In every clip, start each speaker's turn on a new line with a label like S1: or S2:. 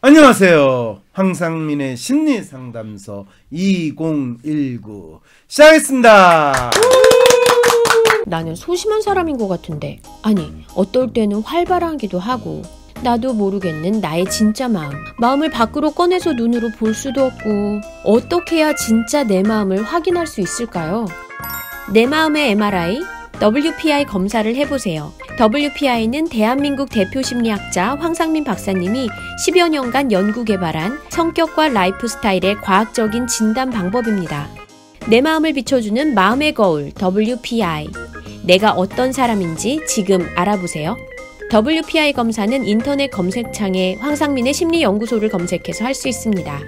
S1: 안녕하세요. 황상민의 심리상담소 2019 시작했습니다. 나는 소심한
S2: 사람인 것 같은데 아니 어떨 때는 활발하기도 하고 나도 모르겠는 나의 진짜 마음 마음을 밖으로 꺼내서 눈으로 볼 수도 없고 어떻게 해야 진짜 내 마음을 확인할 수 있을까요? 내 마음의 MRI WPI 검사를 해보세요. WPI는 대한민국 대표 심리학자 황상민 박사님이 10여 년간 연구 개발한 성격과 라이프 스타일의 과학적인 진단 방법입니다. 내 마음을 비춰주는 마음의 거울 WPI. 내가 어떤 사람인지 지금 알아보세요. WPI 검사는 인터넷 검색창에 황상민의 심리연구소를 검색해서 할 수 있습니다.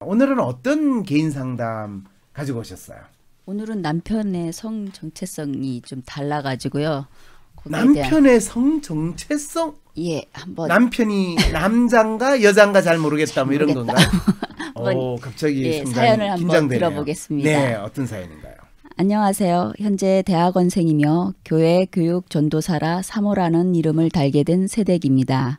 S1: 오늘은 어떤 개인 상담 가지고 오셨어요?
S3: 오늘은 남편의 성 정체성이 좀
S1: 달라가지고요. 남편의 성 정체성? 예, 한번 남편이 남장가 여장가 잘 모르겠다 뭐 이런 건가? 오, 어, 갑자기 예, 사연을 한번 들어보겠습니다. 네, 어떤 사연인가요?
S3: 안녕하세요. 현재 대학원생이며 교회 교육 전도사라 사모라는 이름을 달게 된 세댁입니다.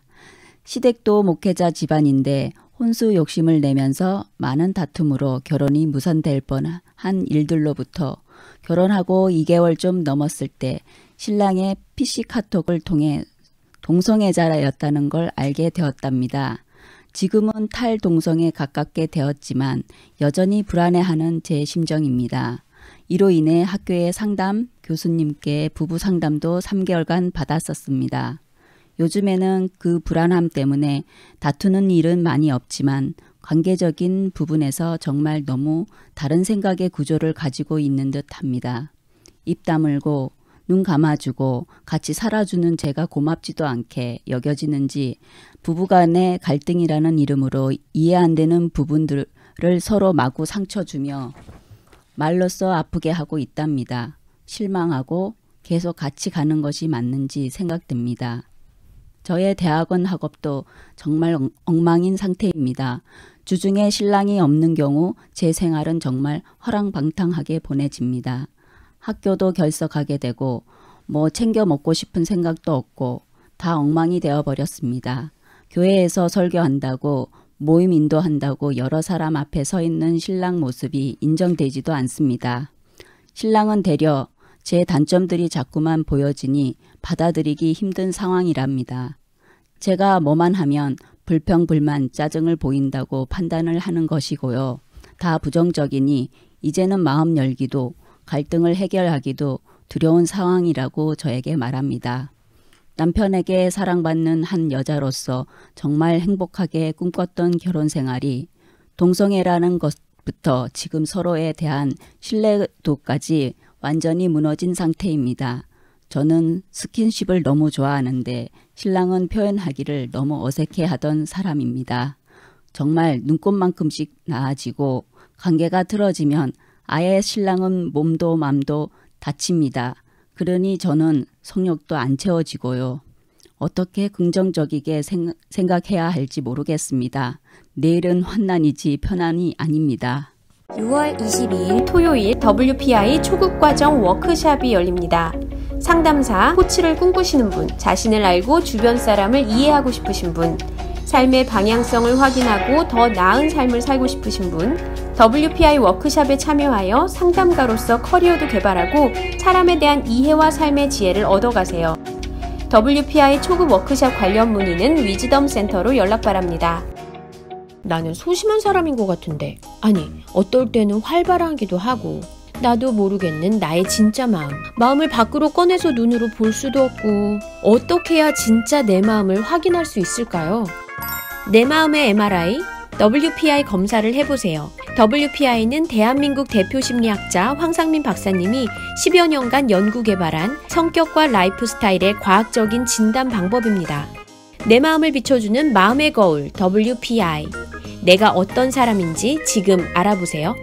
S3: 시댁도 목회자 집안인데 혼수 욕심을 내면서 많은 다툼으로 결혼이 무산될 뻔한 일들로부터 결혼하고 2개월 좀 넘었을 때 신랑의 PC 카톡을 통해 동성애자였다는 라걸 알게 되었답니다. 지금은 탈동성에 가깝게 되었지만 여전히 불안해하는 제 심정입니다. 이로 인해 학교의 상담 교수님께 부부 상담도 3개월간 받았었습니다. 요즘에는 그 불안함 때문에 다투는 일은 많이 없지만 관계적인 부분에서 정말 너무 다른 생각의 구조를 가지고 있는 듯 합니다. 입 다물고 눈 감아주고 같이 살아주는 제가 고맙지도 않게 여겨지는지 부부간의 갈등이라는 이름으로 이해 안 되는 부분들을 서로 마구 상처 주며 말로써 아프게 하고 있답니다. 실망하고 계속 같이 가는 것이 맞는지 생각됩니다. 저의 대학원 학업도 정말 엉망인 상태입니다. 주중에 신랑이 없는 경우 제 생활은 정말 허랑방탕하게 보내집니다. 학교도 결석하게 되고 뭐 챙겨 먹고 싶은 생각도 없고 다 엉망이 되어버렸습니다. 교회에서 설교한다고 모임 인도한다고 여러 사람 앞에 서 있는 신랑 모습이 인정되지도 않습니다. 신랑은 되려제 단점들이 자꾸만 보여지니 받아들이기 힘든 상황이랍니다. 제가 뭐만 하면 불평, 불만, 짜증을 보인다고 판단을 하는 것이고요. 다 부정적이니 이제는 마음 열기도 갈등을 해결하기도 두려운 상황이라고 저에게 말합니다. 남편에게 사랑받는 한 여자로서 정말 행복하게 꿈꿨던 결혼 생활이 동성애라는 것부터 지금 서로에 대한 신뢰도까지 완전히 무너진 상태입니다. 저는 스킨십을 너무 좋아하는데 신랑은 표현하기를 너무 어색해하던 사람입니다. 정말 눈꽃만큼씩 나아지고 관계가 틀어지면 아예 신랑은 몸도 맘도 다칩니다. 그러니 저는 성욕도 안 채워지고요. 어떻게 긍정적이게 생각해야 할지 모르겠습니다. 내일은 환난이지 편안이 아닙니다.
S2: 6월 22일 토요일 WPI 초급과정 워크샵이 열립니다. 상담사, 코치를 꿈꾸시는 분, 자신을 알고 주변 사람을 이해하고 싶으신 분, 삶의 방향성을 확인하고 더 나은 삶을 살고 싶으신 분, WPI 워크샵에 참여하여 상담가로서 커리어도 개발하고 사람에 대한 이해와 삶의 지혜를 얻어가세요. WPI 초급 워크샵 관련 문의는 위즈덤 센터로 연락 바랍니다. 나는 소심한 사람인 것 같은데, 아니, 어떨 때는 활발하기도 하고, 나도 모르겠는 나의 진짜 마음. 마음을 밖으로 꺼내서 눈으로 볼 수도 없고, 어떻게 해야 진짜 내 마음을 확인할 수 있을까요? 내 마음의 MRI, WPI 검사를 해보세요. WPI는 대한민국 대표 심리학자 황상민 박사님이 10여 년간 연구 개발한 성격과 라이프 스타일의 과학적인 진단 방법입니다. 내 마음을 비춰주는 마음의 거울 WPI. 내가 어떤 사람인지 지금 알아보세요.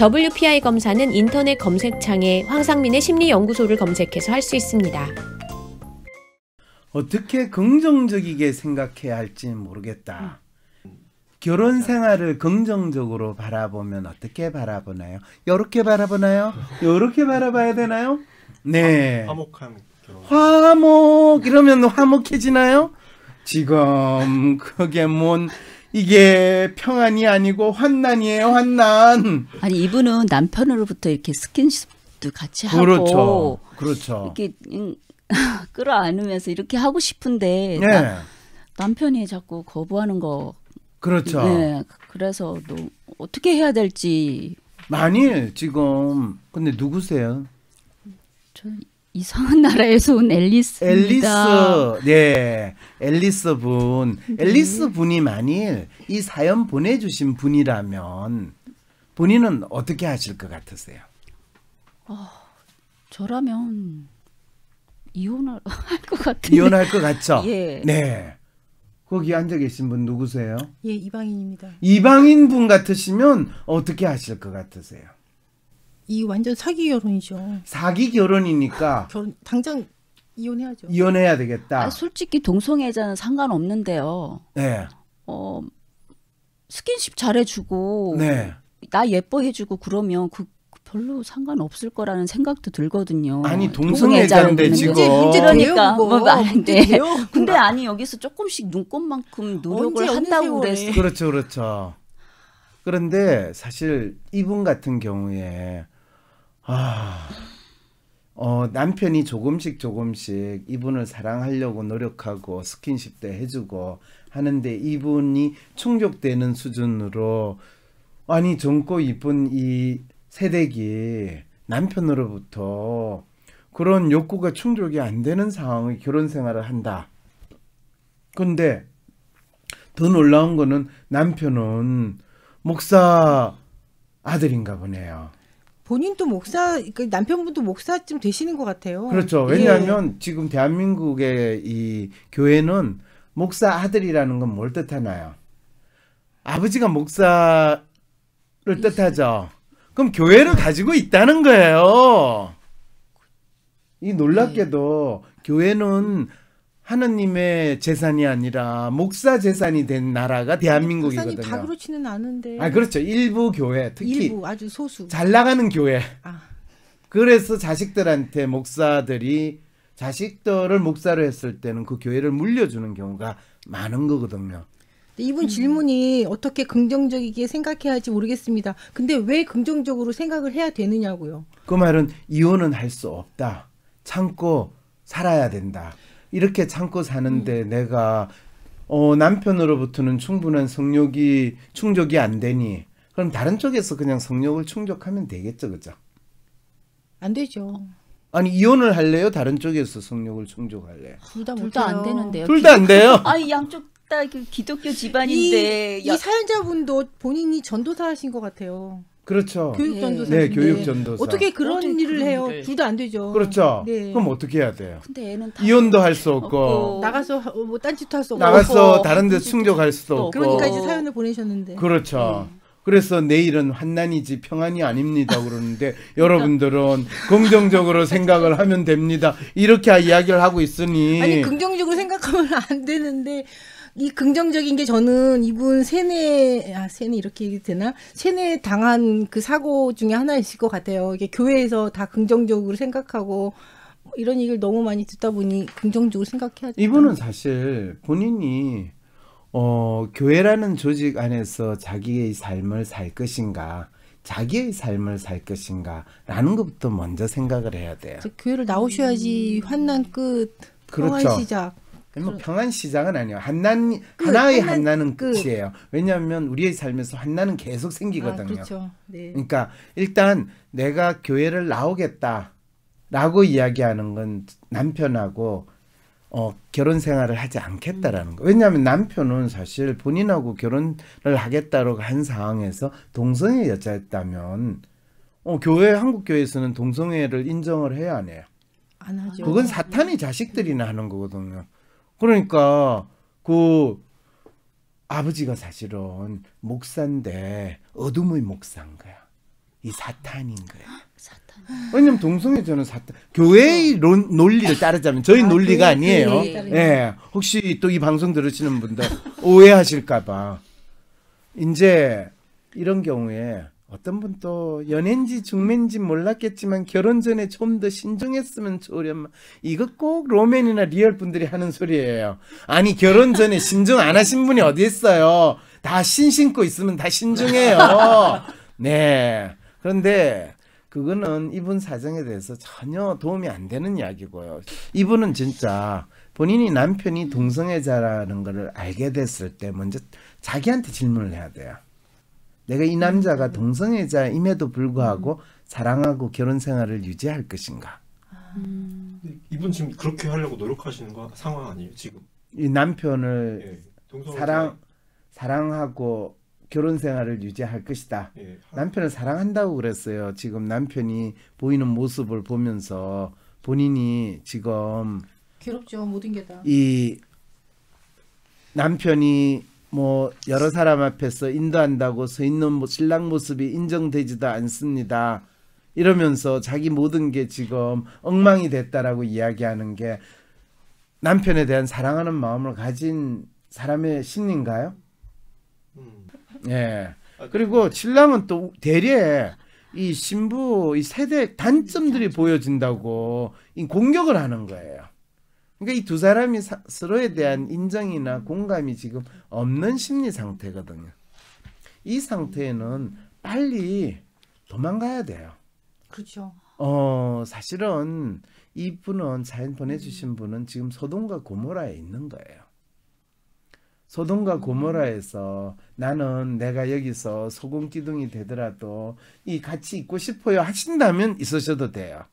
S2: WPI 검사는 인터넷 검색창에 황상민의 심리연구소를 검색해서 할 수 있습니다.
S1: 어떻게 긍정적이게 생각해야 할지 모르겠다. 결혼 생활을 긍정적으로 바라보면 어떻게 바라보나요? 이렇게 바라보나요? 이렇게 바라봐야 되나요? 네. 화목한 결혼. 화목 이러면 화목해지나요? 지금 그게 뭔 이게 평안이 아니고 환난이에요, 환난.
S3: 아니 이분은 남편으로부터 이렇게 스킨십도 같이 하고 그렇죠. 그렇죠. 이렇게 끌어안으면서 이렇게 하고 싶은데 네. 나, 남편이 자꾸 거부하는 거.
S1: 그렇죠. 네.
S3: 그래서 또 어떻게 해야 될지.
S1: 아니 지금 근데 누구세요?
S3: 저 이상한 나라에서 온 앨리스. 앨리스,
S1: 네, 앨리스 분, 앨리스 네. 분이 만일 이 사연 보내주신 분이라면 본인은 어떻게 하실 것 같으세요?
S3: 어, 저라면
S4: 이혼할 것 같은데. 이혼할
S1: 것 같죠. 예. 네. 거기 앉아 계신 분 누구세요?
S4: 예, 이방인입니다.
S1: 이방인 분 같으시면 어떻게 하실 것 같으세요?
S4: 이 완전 사기 결혼이죠.
S1: 사기 결혼이니까 결혼
S3: 당장 이혼해야죠.
S1: 이혼해야 되겠다. 아,
S3: 솔직히 동성애자는 상관없는데요. 네. 어 스킨십 잘해주고 네. 나 예뻐해주고 그러면 그, 그 별로 상관없을 거라는 생각도 들거든요. 아니 동성애자인데 지금 그러니까 뭐 말인데 뭐, 근데 아니 여기서 조금씩 눈꼽만큼
S1: 노력을 한다고 그랬어. 그렇죠, 그렇죠. 그런데 사실 이분 같은 경우에 아, 어, 남편이 조금씩 조금씩 이분을 사랑하려고 노력하고 스킨십 도 해주고 하는데 이분이 충족되는 수준으로 아니 젊고 이쁜 이 세대기 남편으로부터 그런 욕구가 충족이 안 되는 상황의 결혼 생활을 한다. 근데 더 놀라운 거는 남편은 목사 아들인가 보네요.
S4: 본인도 목사, 그 남편분도 목사쯤 되시는 것 같아요. 그렇죠. 예. 왜냐하면
S1: 예. 지금 대한민국의 이 교회는 목사 아들이라는 건 뭘 뜻하나요? 아버지가 목사를 뜻하죠. 그럼 교회를 가지고 있다는 거예요. 이 놀랍게도 네. 교회는 하느님의 재산이 아니라 목사 재산이 된 나라가 대한민국이거든요. 목사님 다
S4: 그렇지는 않은데. 아 그렇죠.
S1: 일부 교회 특히 일부
S4: 아주 소수 잘 나가는
S1: 교회. 아. 그래서 자식들한테 목사들이 자식들을 목사로 했을 때는 그 교회를 물려주는 경우가 많은 거거든요.
S4: 이분 질문이 어떻게 긍정적이게 생각해야 할지 모르겠습니다. 근데 왜 긍정적으로 생각을 해야 되느냐고요.
S1: 그 말은 이혼은 할 수 없다. 참고 살아야 된다. 이렇게 참고 사는데 음. 내가 어, 남편으로부터는 충분한 성욕이 충족이 안 되니 그럼 다른 쪽에서 그냥 성욕을 충족하면 되겠죠, 그죠? 안 되죠. 아니 이혼을 할래요? 다른 쪽에서 성욕을 충족할래요?
S4: 둘다둘 다 안 되는데요. 둘 다 안 돼요. 아 양쪽 다 그 기독교 집안인데 이, 이 사연자분도 본인이 전도사하신 것 같아요.
S1: 그렇죠. 교육 전도사. 네, 교육 전도사. 어떻게
S4: 그런 일을 해요? 둘도안 되죠. 그렇죠. 네. 그럼
S1: 어떻게 해야 돼요? 근데 애는 다 이혼도 할 수 없고, 없고.
S4: 어. 나가서 어, 뭐 딴짓도 할 수 없고. 나가서 다른 데
S1: 충격할 수도 없고. 그러니까 이제
S4: 사연을 보내셨는데.
S1: 그렇죠. 네. 그래서 내일은 환난이지 평안이 아닙니다 그러는데 여러분들은 긍정적으로 생각을 하면 됩니다 이렇게 이야기를 하고 있으니 아니
S4: 긍정적으로 생각하면 안 되는데 이 긍정적인 게 저는 이분 세뇌 아 세뇌 이렇게 되나 세뇌 당한 그 사고 중에 하나이실 것 같아요. 이게 교회에서 다 긍정적으로 생각하고 이런 얘기를 너무 많이 듣다 보니 긍정적으로 생각해야 돼. 이분은
S1: 사실 본인이 어 교회라는 조직 안에서 자기의 삶을 살 것인가 자기의 삶을 살 것인가라는 것부터 먼저 생각을 해야 돼요.
S4: 교회를 나오셔야지 음. 환난 끝, 그렇죠. 시작.
S1: 아니 뭐 음. 평안 시장은 아니에요. 한난 그, 하나의 한난, 한나는 그 끝이에요. 왜냐하면 우리의 삶에서 한나는 계속 생기거든요. 아, 그렇죠. 네. 그러니까 일단 내가 교회를 나오겠다라고 이야기하는 건 남편하고 어, 결혼 생활을 하지 않겠다라는 음. 거. 왜냐하면 남편은 사실 본인하고 결혼을 하겠다라고 한 상황에서 동성애 여자였다면 어, 교회 한국 교회에서는 동성애를 인정을 해야 안 해요.
S4: 안 하죠. 그건 네.
S1: 사탄의 자식들이나 하는 거거든요. 그러니까 그 아버지가 사실은 목사인데 어둠의 목사인 거야. 이 사탄인 거야. 아, 사탄. 왜냐면 동성애자는 사탄. 교회의 론, 논리를 따르자면 저희 아, 논리가 교 그 아니에요. 예. 네. 혹시 또 이 방송 들으시는 분들 오해하실까봐. 이제 이런 경우에 어떤 분 또 연인지 중매인지 몰랐겠지만 결혼 전에 좀 더 신중했으면 좋으련만 이거 꼭 로맨이나 리얼 분들이 하는 소리예요. 아니 결혼 전에 신중 안 하신 분이 어디 있어요? 다 신신고 있으면 다 신중해요. 네. 그런데 그거는 이분 사정에 대해서 전혀 도움이 안 되는 이야기고요. 이분은 진짜 본인이 남편이 동성애자라는 걸 알게 됐을 때 먼저 자기한테 질문을 해야 돼요. 내가 이 남자가 음. 동성애자임에도 불구하고 음. 사랑하고 결혼 생활을 유지할 것인가. 음. 이분 지금 그렇게 하려고 노력하시는 거 상황 아니에요 지금? 이 남편을 예, 사랑 사랑하고 결혼 생활을 유지할 것이다. 예, 남편을 사랑한다고 그랬어요. 지금 남편이 보이는 모습을 보면서 본인이 지금
S4: 괴롭죠 모든 게 다.
S1: 이 남편이 뭐 여러 사람 앞에서 인도한다고 서 있는 신랑 모습이 인정되지도 않습니다. 이러면서 자기 모든 게 지금 엉망이 됐다라고 이야기하는 게 남편에 대한 사랑하는 마음을 가진 사람의 신인가요? 음. 예. 아, 네. 그리고 신랑은 또 대리에 이 신부 이 세대 단점들이 보여진다고 이 공격을 하는 거예요. 그러니까 이 두 사람이 사, 서로에 대한 인정이나 공감이 지금 없는 심리 상태거든요. 이 상태에는 빨리 도망가야 돼요. 그렇죠. 어 사실은 이분은 사연 보내주신 분은 지금 소돔과 고모라에 있는 거예요. 소돔과 음. 고모라에서 나는 내가 여기서 소금 기둥이 되더라도 이 같이 있고 싶어요 하신다면 있으셔도 돼요.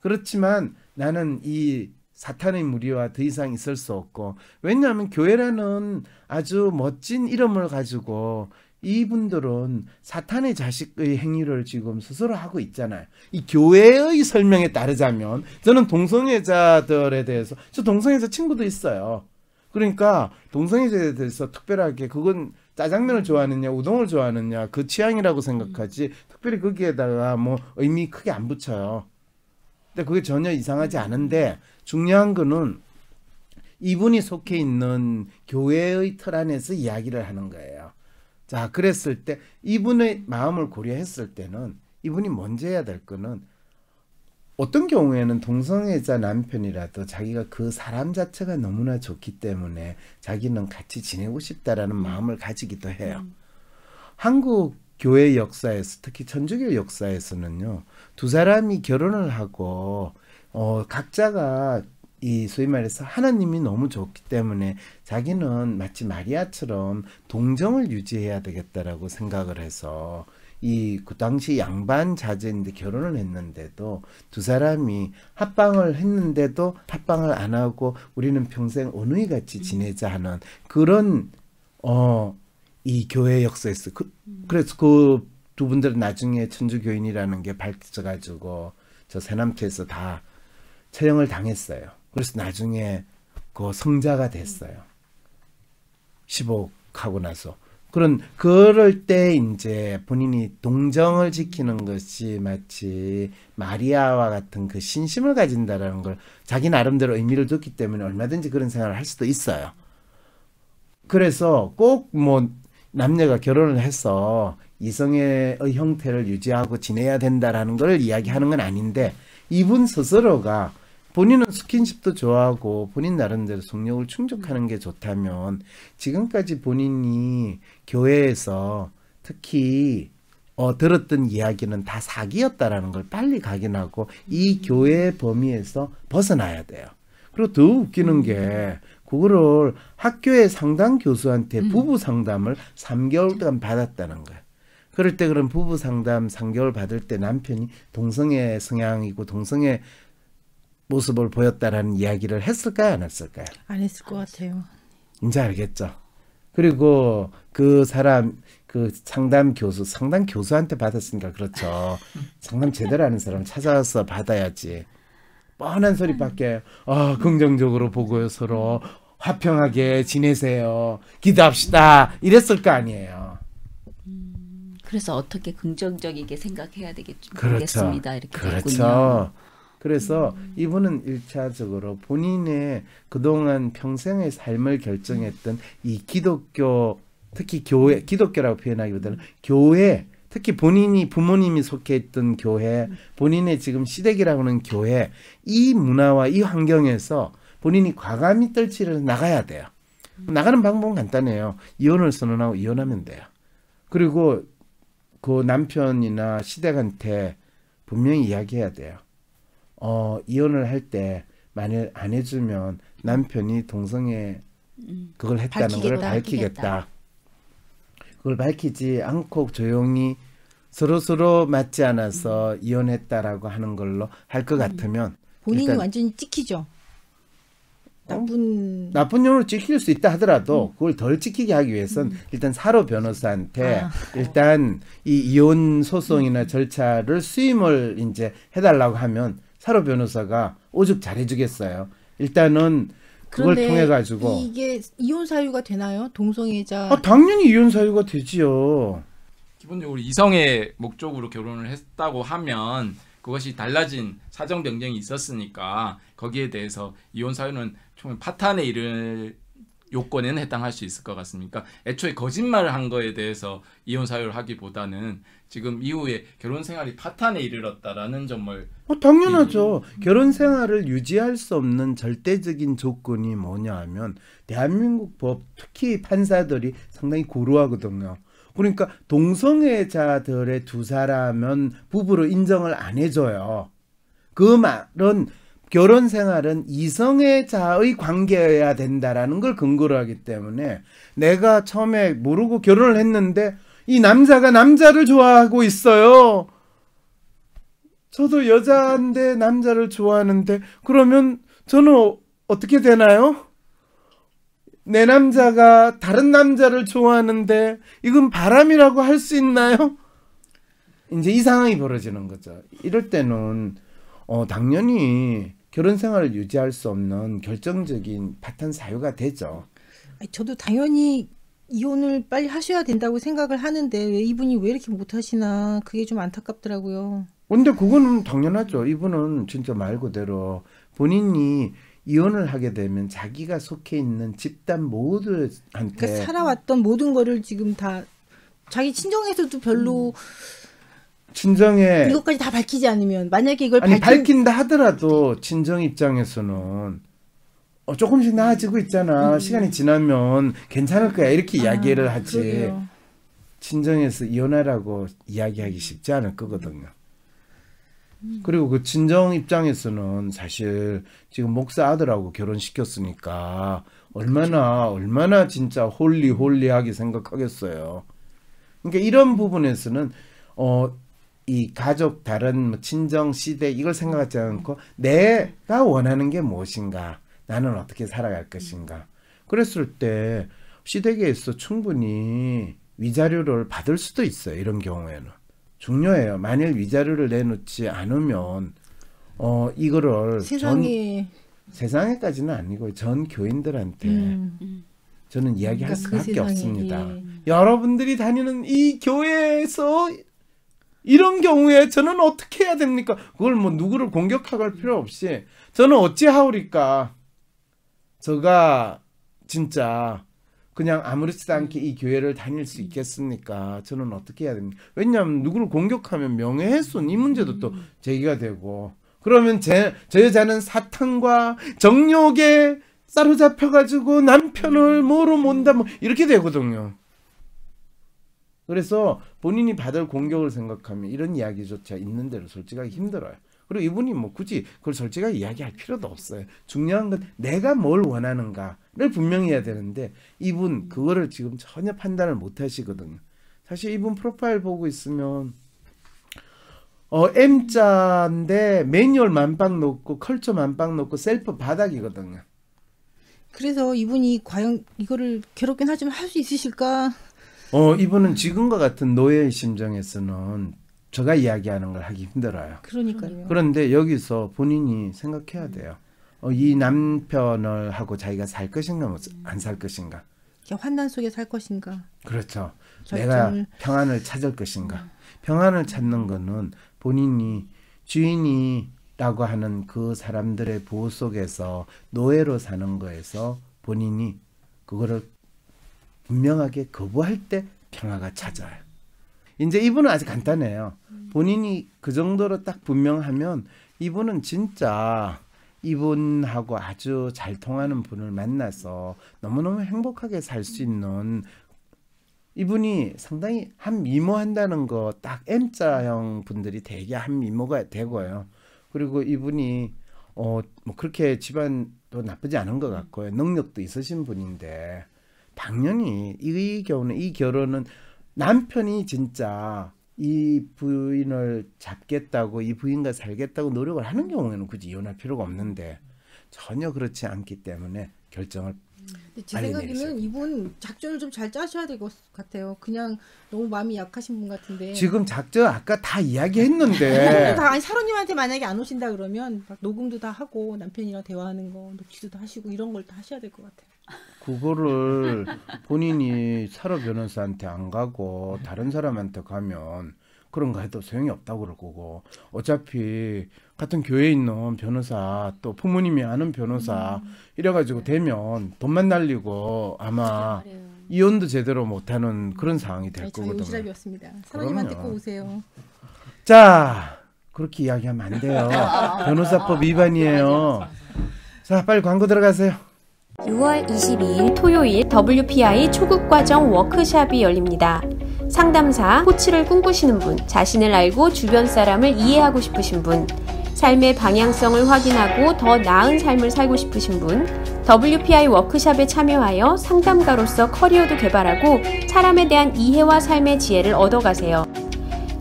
S1: 그렇지만 나는 이 사탄의 무리와 더 이상 있을 수 없고 왜냐하면 교회라는 아주 멋진 이름을 가지고 이분들은 사탄의 자식의 행위를 지금 스스로 하고 있잖아요. 이 교회의 설명에 따르자면 저는 동성애자들에 대해서 저 동성애자 친구도 있어요. 그러니까 동성애자에 대해서 특별하게 그건 짜장면을 좋아하느냐 우동을 좋아하느냐 그 취향이라고 생각하지 특별히 거기에다가 뭐 의미 크게 안 붙여요. 근데 그게 전혀 이상하지 않은데 중요한 거는 이분이 속해 있는 교회의 틀 안에서 이야기를 하는 거예요. 자, 그랬을 때 이분의 마음을 고려했을 때는 이분이 먼저 해야 될 거는 어떤 경우에는 동성애자 남편이라도 자기가 그 사람 자체가 너무나 좋기 때문에 자기는 같이 지내고 싶다라는 마음을 가지기도 해요. 음. 한국 교회 역사에서 특히 천주교 역사에서는요 두 사람이 결혼을 하고 어, 각자가 이 소위 말해서 하나님이 너무 좋기 때문에 자기는 마치 마리아처럼 동정을 유지해야 되겠다라고 생각을 해서 이 그 당시 양반 자제인데 결혼을 했는데도 두 사람이 합방을 했는데도 합방을 안 하고 우리는 평생 어느이 같이 지내자 하는 그런 어이 교회 역사에서 그, 그래서 그 두 분들은 나중에 천주교인이라는 게 밝혀져가지고 저 세남초에서 다 처형을 당했어요. 그래서 나중에 그 성자가 됐어요. 15하고 나서. 그런 그럴 때 이제 본인이 동정을 지키는 것이 마치 마리아와 같은 그 신심을 가진다라는 걸 자기 나름대로 의미를 뒀기 때문에 얼마든지 그런 생각을 할 수도 있어요. 그래서 꼭뭐 남녀가 결혼을 해서 이성의 형태를 유지하고 지내야 된다라는 걸 이야기하는 건 아닌데 이분 스스로가 본인은 스킨십도 좋아하고 본인 나름대로 성욕을 충족하는 게 좋다면 지금까지 본인이 교회에서 특히 어, 들었던 이야기는 다 사기였다라는 걸 빨리 각인하고 이 교회 범위에서 벗어나야 돼요. 그리고 더 웃기는 게 음. 그거를 학교의 상담 교수한테 음. 부부 상담을 3개월 동안 받았다는 거야. 그럴 때 그럼 부부 상담 3개월 받을 때 남편이 동성애 성향이고 동성애 모습을 보였다라는 이야기를 했을까요? 안 했을까요?
S4: 안 했을 것 같아요.
S1: 이제 알겠죠. 그리고 그 사람 그 상담 교수 상담 교수한테 받았으니까 그렇죠. 상담 제대로 하는 사람 찾아서 받아야지. 뻔한 소리밖에 아 긍정적으로 보고 서로 화평하게 지내세요 기도합시다 이랬을 거 아니에요.
S3: 음, 그래서 어떻게 긍정적이게 생각해야 되겠죠 그렇죠. 이렇게 그렇죠.
S1: 그래서 음. 이분은 일차적으로 본인의 그동안 평생의 삶을 결정했던 이 기독교 특히 교회 기독교라고 표현하기보다는 교회 특히 본인이 부모님이 속해 있던 교회, 본인의 지금 시댁이라고 하는 교회, 이 문화와 이 환경에서 본인이 과감히 떨치려 나가야 돼요. 나가는 방법은 간단해요. 이혼을 선언하고 이혼하면 돼요. 그리고 그 남편이나 시댁한테 분명히 이야기해야 돼요. 어, 이혼을 할 때 만일 안 해주면 남편이 동성애 그걸 했다는 걸 밝히겠다. 밝히겠다. 그걸 밝히지 않고 조용히 서로서로 맞지 않아서 이혼했다라고 하는 걸로 할 것 같으면 본인이
S4: 완전히 찍히죠. 어? 나쁜 어?
S1: 나쁜 용으로 찍힐 수 있다 하더라도 음. 그걸 덜 찍히게 하기 위해선 음. 일단 사로 변호사한테 아. 일단 이 이혼 소송이나 음. 절차를 수임을 이제 해달라고 하면 사로 변호사가 오죽 잘해주겠어요. 일단은 그걸 통해 가지고
S4: 이게 이혼 사유가 되나요?
S1: 동성애자 아, 당연히 이혼 사유가 되지요. 기본적으로 이성의 목적으로 결혼을 했다고 하면 그것이 달라진 사정 변경이 있었으니까 거기에 대해서 이혼 사유는 총 파탄에 이를 요건에는 해당할 수 있을 것 같습니까? 애초에 거짓말을 한 거에 대해서 이혼 사유를 하기보다는 지금 이후에 결혼 생활이 파탄에 이르렀다라는 점을 어, 당연하죠. 음. 결혼 생활을 유지할 수 없는 절대적인 조건이 뭐냐 하면 대한민국 법 특히 판사들이 상당히 고루하거든요. 그러니까 동성애자들의 두 사람은 부부로 인정을 안 해줘요. 그 말은 결혼 생활은 이성애자의 관계여야 된다라는 걸 근거로 하기 때문에 내가 처음에 모르고 결혼을 했는데 이 남자가 남자를 좋아하고 있어요. 저도 여자인데 남자를 좋아하는데 그러면 저는 어떻게 되나요? 내 남자가 다른 남자를 좋아하는데 이건 바람이라고 할 수 있나요? 이제 이 상황이 벌어지는 거죠. 이럴 때는 어 당연히 결혼 생활을 유지할 수 없는 결정적인 파탄 사유가 되죠. 저도 당연히
S4: 이혼을 빨리 하셔야 된다고 생각을 하는데 왜 이분이 왜 이렇게 못 하시나 그게 좀 안타깝더라고요.
S1: 근데 그거는 당연하죠. 이분은 진짜 말 그대로 본인이 이혼을 하게 되면 자기가 속해 있는 집단 모두한테 그러니까
S4: 살아왔던 모든 거를 지금 다 자기 친정에서도 별로
S1: 친정에 이것까지
S4: 다 밝히지 않으면 만약에 이걸 아니, 밝힌...
S1: 밝힌다 하더라도 친정 입장에서는 어, 조금씩 나아지고 있잖아 음. 음. 시간이 지나면 괜찮을 거야 이렇게 아, 이야기를 하지 그러게요. 친정에서 이혼하라고 이야기하기 쉽지 않을 거거든요. 그리고 그 친정 입장에서는 사실 지금 목사 아들하고 결혼시켰으니까 얼마나 얼마나 진짜 홀리 홀리하게 생각하겠어요. 그러니까 이런 부분에서는 어이 가족 다른 뭐 친정 시대 이걸 생각하지 않고 내가 원하는 게 무엇인가 나는 어떻게 살아갈 것인가 그랬을 때 시댁에 있어 충분히 위자료를 받을 수도 있어요 이런 경우에는 중요해요. 만일 위자료를 내놓지 않으면 어 이거를 세상에 전, 세상에까지는 아니고 전 교인들한테 음. 저는 이야기할 그러니까 그 수밖에 그 없습니다. 예. 여러분들이 다니는 이 교회에서 이런 경우에 저는 어떻게 해야 됩니까? 그걸 뭐 누구를 공격하고 할 필요 없이 저는 어찌하오리까? 저가 진짜 그냥 아무렇지도 않게 이 교회를 다닐 수 있겠습니까? 저는 어떻게 해야 됩니까? 왜냐하면 누구를 공격하면 명예훼손 이 문제도 또 음. 제기가 되고 그러면 제, 저 여자는 사탄과 정욕에 사로잡혀가지고 남편을 음. 뭐로 몬다 뭐 이렇게 되거든요. 그래서 본인이 받을 공격을 생각하면 이런 이야기조차 있는 대로 솔직하게 힘들어요. 그리고 이분이 뭐 굳이 그걸 솔직하게 이야기할 필요도 없어요. 중요한 건 내가 뭘 원하는가를 분명히 해야 되는데 이분 그거를 지금 전혀 판단을 못 하시거든요. 사실 이분 프로파일 보고 있으면 어, M자인데 매뉴얼 만빵 놓고 컬처 만빵 놓고 셀프 바닥이거든요.
S4: 그래서 이분이 과연 이거를 괴롭긴 하지만 할 수 있으실까?
S1: 어, 이분은 지금과 같은 노예의 심정에서는 제가 이야기하는 걸 하기 힘들어요.
S4: 그러니까요.
S1: 그런데 여기서 본인이 생각해야 음. 돼요. 어, 이 남편을 하고 자기가 살 것인가 뭐, 안살 것인가.
S4: 환난 속에 살 것인가. 그렇죠. 결정을... 내가
S1: 평안을 찾을 것인가. 음. 평안을 찾는 거는 본인이 주인이라고 하는 그 사람들의 보호 속에서 노예로 사는 거에서 본인이 그거를 분명하게 거부할 때 평화가 찾아요. 이제 이분은 아주 간단해요. 본인이 그 정도로 딱 분명하면 이분은 진짜 이분하고 아주 잘 통하는 분을 만나서 너무너무 행복하게 살 수 있는 이분이 상당히 한미모 한다는 거딱 M자형 분들이 대개 한미모가 되고요. 그리고 이분이 어 뭐 그렇게 집안도 나쁘지 않은 것 같고요. 능력도 있으신 분인데 당연히 이 경우는 이 결혼은 남편이 진짜 이 부인을 잡겠다고 이 부인과 살겠다고 노력을 하는 경우에는 굳이 이혼할 필요가 없는데 전혀 그렇지 않기 때문에 결정을
S4: 근데 제 생각에는 이분 작전을 좀 잘 짜셔야 될 것 같아요. 그냥 너무 마음이 약하신 분 같은데. 지금
S1: 작전 아까 다 이야기했는데. 다
S4: 아니 사로님한테 만약에 안 오신다 그러면 녹음도 다 하고 남편이랑 대화하는 거 녹취도 다 하시고 이런 걸 다 하셔야 될 것 같아요.
S1: 그거를 본인이 사로 변호사한테 안 가고 다른 사람한테 가면 그런 거 해도 소용이 없다고 그럴 거고 어차피 같은 교회에 있는 변호사 또 부모님이 아는 변호사 음. 이래가지고 되면 돈만 날리고 아마 이혼도 제대로 못하는 그런 상황이 될 네, 거거든요. 저희
S4: 오지이었습니다 사모님한테 꼭 오세요.
S1: 자 그렇게 이야기하면 안 돼요. 변호사법 아, 위반이에요. 자 빨리 광고 들어가세요.
S2: 6월 22일 토요일 WPI 초급과정 워크샵이 열립니다. 상담사, 코치를 꿈꾸시는 분, 자신을 알고 주변 사람을 이해하고 싶으신 분, 삶의 방향성을 확인하고 더 나은 삶을 살고 싶으신 분, WPI 워크샵에 참여하여 상담가로서 커리어도 개발하고 사람에 대한 이해와 삶의 지혜를 얻어가세요.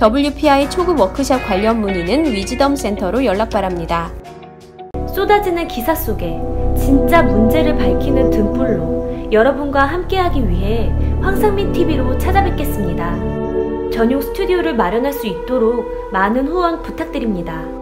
S2: WPI 초급 워크샵 관련 문의는 위즈덤 센터로 연락 바랍니다. 쏟아지는 기사 속에 진짜 문제를 밝히는 등불로 여러분과 함께하기 위해 황상민 TV로 찾아뵙겠습니다. 전용 스튜디오를 마련할 수 있도록 많은 후원 부탁드립니다.